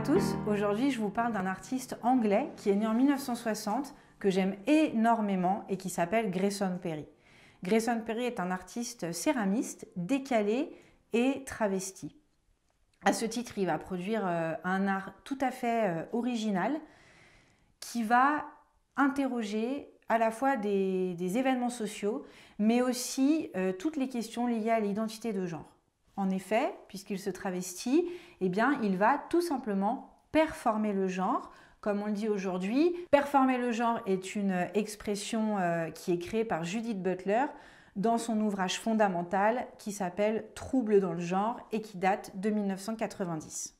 Bonjour à tous, aujourd'hui je vous parle d'un artiste anglais qui est né en 1960, que j'aime énormément et qui s'appelle Grayson Perry. Grayson Perry est un artiste céramiste, décalé et travesti. À ce titre, il va produire euh, un art tout à fait euh, original qui va interroger à la fois des, événements sociaux, mais aussi euh, toutes les questions liées à l'identité de genre. En effet, puisqu'il se travestit, eh bien, il va tout simplement performer le genre. Comme on le dit aujourd'hui, performer le genre est une expression euh, qui est créée par Judith Butler dans son ouvrage fondamental qui s'appelle Trouble dans le genre et qui date de 1990.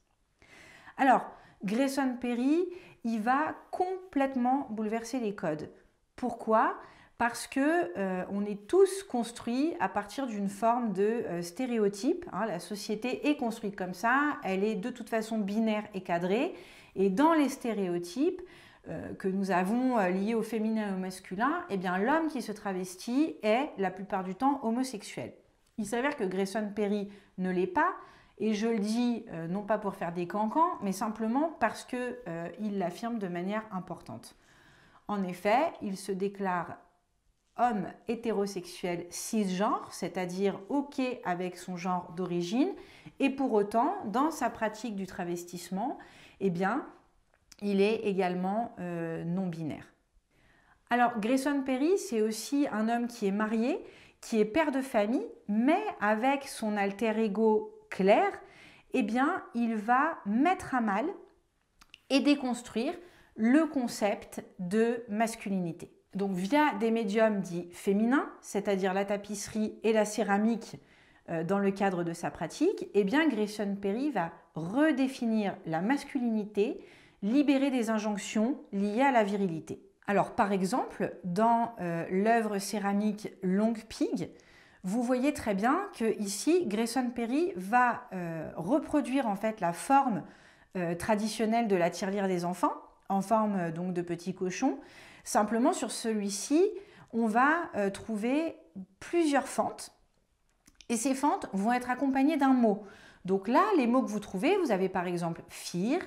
Alors, Grayson Perry, il va complètement bouleverser les codes. Pourquoi parce que euh, on est tous construits à partir d'une forme de euh, stéréotype. Hein. la société est construite comme ça, elle est de toute façon binaire et cadrée. Et dans les stéréotypes euh, que nous avons liés au féminin et au masculin, eh bien l'homme qui se travestit est la plupart du temps homosexuel. Il s'avère que Grayson Perry ne l'est pas. Et je le dis non pas pour faire des cancans, mais simplement parce qu'il l'affirme de manière importante. En effet, il se déclare homme hétérosexuel cisgenre, c'est-à-dire OK avec son genre d'origine, et pour autant, dans sa pratique du travestissement, eh bien, il est également euh, non-binaire. Alors, Grayson Perry, c'est aussi un homme qui est marié, qui est père de famille, mais avec son alter ego clair, eh bien, il va mettre à mal et déconstruire le concept de masculinité donc via des médiums dits féminins, c'est-à-dire la tapisserie et la céramique euh, dans le cadre de sa pratique, eh bien Grayson Perry va redéfinir la masculinité, libérer des injonctions liées à la virilité. Alors par exemple, dans euh, l'œuvre céramique Long Pig, vous voyez très bien que ici Grayson Perry va euh, reproduire en fait la forme traditionnelle de la tirelire des enfants en forme donc de petit cochon, Simplement, sur celui-ci, on va euh, trouver plusieurs fentes. Et ces fentes vont être accompagnées d'un mot. Donc là, les mots que vous trouvez, vous avez par exemple fear,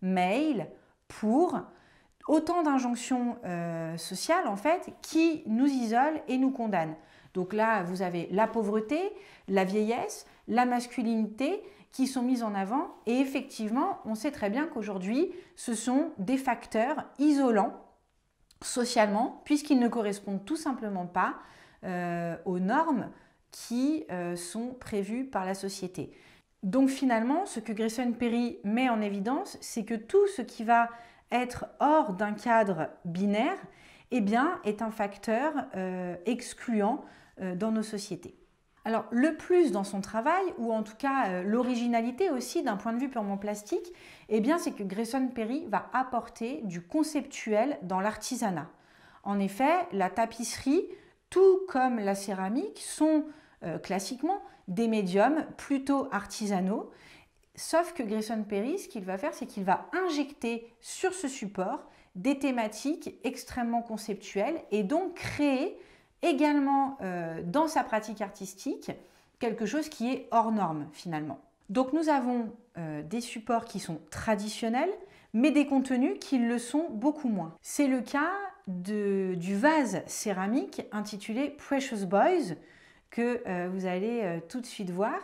mail, pour, autant d'injonctions euh, sociales en fait qui nous isolent et nous condamnent. Donc là, vous avez la pauvreté, la vieillesse, la masculinité qui sont mises en avant et effectivement, on sait très bien qu'aujourd'hui, ce sont des facteurs isolants socialement, puisqu'ils ne correspondent tout simplement pas euh, aux normes qui euh, sont prévues par la société. Donc finalement, ce que Grayson Perry met en évidence, c'est que tout ce qui va être hors d'un cadre binaire, eh bien, est un facteur euh, excluant dans nos sociétés. Alors le plus dans son travail, ou en tout cas euh, l'originalité aussi d'un point de vue purement plastique, eh bien c'est que Grayson Perry va apporter du conceptuel dans l'artisanat. En effet, la tapisserie, tout comme la céramique, sont euh, classiquement des médiums plutôt artisanaux. Sauf que Grayson Perry, ce qu'il va faire, c'est qu'il va injecter sur ce support des thématiques extrêmement conceptuelles et donc créer également euh, dans sa pratique artistique quelque chose qui est hors norme finalement. Donc nous avons euh, des supports qui sont traditionnels, mais des contenus qui le sont beaucoup moins. C'est le cas du vase céramique intitulé Precious Boys que euh, vous allez tout de suite voir.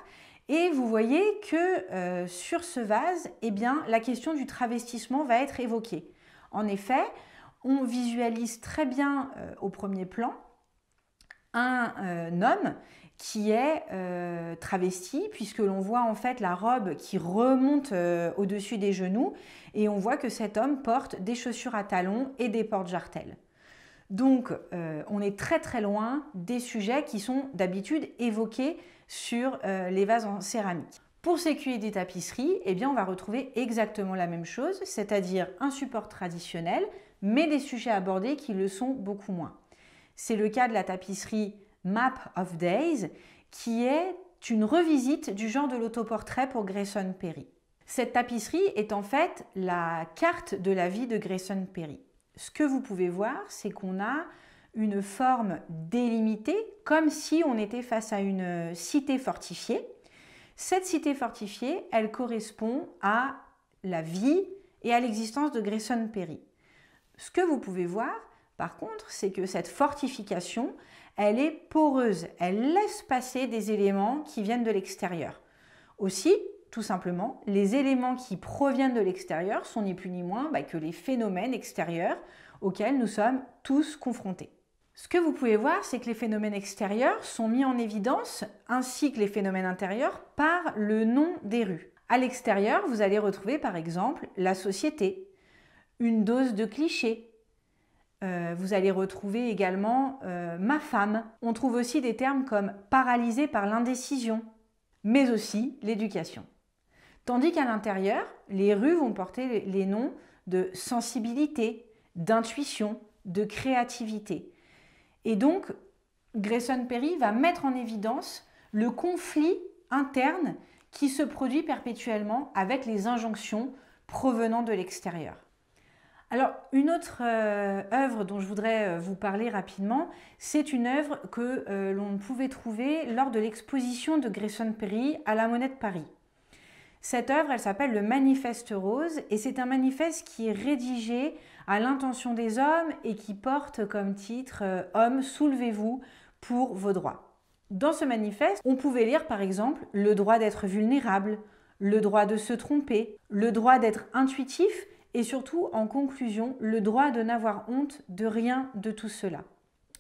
Et vous voyez que sur ce vase, eh bien, la question du travestissement va être évoquée. En effet, on visualise très bien au premier plan un euh, homme qui est euh, travesti, puisque l'on voit en fait la robe qui remonte euh, au-dessus des genoux, et on voit que cet homme porte des chaussures à talons et des portes-jartelles. Donc on est très très loin des sujets qui sont d'habitude évoqués sur les vases en céramique. Pour sécurité des tapisseries, eh bien, on va retrouver exactement la même chose, c'est-à-dire un support traditionnel, mais des sujets abordés qui le sont beaucoup moins. C'est le cas de la tapisserie Map of Days, qui est une revisite du genre de l'autoportrait pour Grayson Perry. Cette tapisserie est en fait la carte de la vie de Grayson Perry. Ce que vous pouvez voir, c'est qu'on a une forme délimitée, comme si on était face à une cité fortifiée. Cette cité fortifiée, elle correspond à la vie et à l'existence de Grayson Perry. Ce que vous pouvez voir, par contre, c'est que cette fortification, elle est poreuse, elle laisse passer des éléments qui viennent de l'extérieur. Aussi, tout simplement, les éléments qui proviennent de l'extérieur sont ni plus ni moins bah, que les phénomènes extérieurs auxquels nous sommes tous confrontés. Ce que vous pouvez voir, c'est que les phénomènes extérieurs sont mis en évidence, ainsi que les phénomènes intérieurs, par le nom des rues. À l'extérieur, vous allez retrouver par exemple la société, une dose de clichés, euh, vous allez retrouver également euh, ma femme. On trouve aussi des termes comme paralysé par l'indécision, mais aussi l'éducation. Tandis qu'à l'intérieur, les rues vont porter les noms de sensibilité, d'intuition, de créativité. Et donc, Grayson Perry va mettre en évidence le conflit interne qui se produit perpétuellement avec les injonctions provenant de l'extérieur. Alors, une autre euh, œuvre dont je voudrais euh, vous parler rapidement, c'est une œuvre que euh, l'on pouvait trouver lors de l'exposition de Grayson Perry à la Monnaie de Paris. Cette œuvre, elle s'appelle le Manifeste Rose et c'est un manifeste qui est rédigé à l'intention des hommes et qui porte comme titre Hommes, soulevez-vous pour vos droits. Dans ce manifeste, on pouvait lire par exemple le droit d'être vulnérable, le droit de se tromper, le droit d'être intuitif et surtout, en conclusion, le droit de n'avoir honte de rien de tout cela.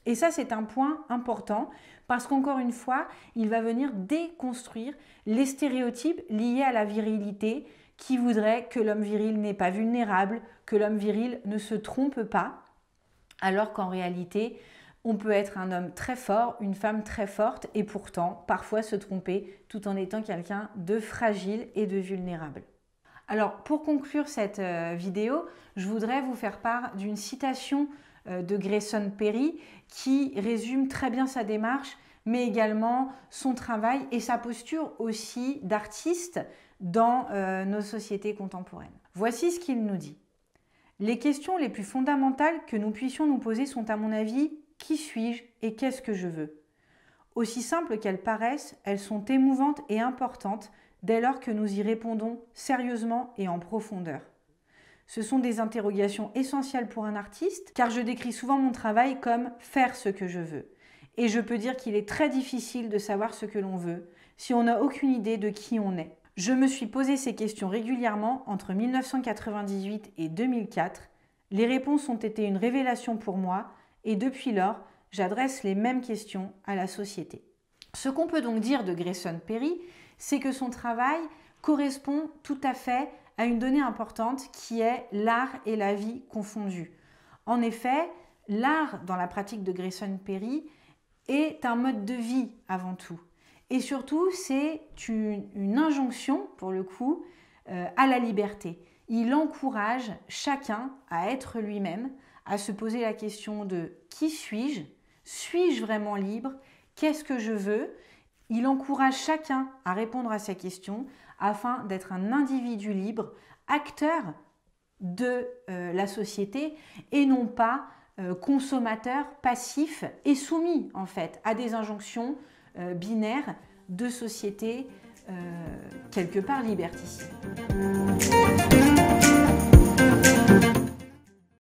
Et ça, c'est un point important parce qu'encore une fois, il va venir déconstruire les stéréotypes liés à la virilité qui voudraient que l'homme viril n'est pas vulnérable, que l'homme viril ne se trompe pas, alors qu'en réalité, on peut être un homme très fort, une femme très forte et pourtant parfois se tromper tout en étant quelqu'un de fragile et de vulnérable. Alors pour conclure cette euh, vidéo, je voudrais vous faire part d'une citation euh, de Grayson Perry qui résume très bien sa démarche, mais également son travail et sa posture aussi d'artiste dans euh, nos sociétés contemporaines. Voici ce qu'il nous dit. Les questions les plus fondamentales que nous puissions nous poser sont à mon avis qui suis-je et qu'est-ce que je veux Aussi simples qu'elles paraissent, elles sont émouvantes et importantes dès lors que nous y répondons sérieusement et en profondeur. Ce sont des interrogations essentielles pour un artiste, car je décris souvent mon travail comme faire ce que je veux. Et je peux dire qu'il est très difficile de savoir ce que l'on veut si on n'a aucune idée de qui on est. Je me suis posé ces questions régulièrement entre 1998 et 2004. Les réponses ont été une révélation pour moi et depuis lors, j'adresse les mêmes questions à la société. Ce qu'on peut donc dire de Grayson Perry, c'est que son travail correspond tout à fait à une donnée importante qui est l'art et la vie confondus. En effet, l'art dans la pratique de Grayson Perry est un mode de vie avant tout. Et surtout, c'est une, injonction, pour le coup, euh, à la liberté. Il encourage chacun à être lui-même, à se poser la question de qui suis-je Suis-je vraiment libre Qu'est-ce que je veux il encourage chacun à répondre à sa question afin d'être un individu libre, acteur de euh, la société et non pas euh, consommateur passif et soumis en fait à des injonctions euh, binaires de société quelque part liberticide.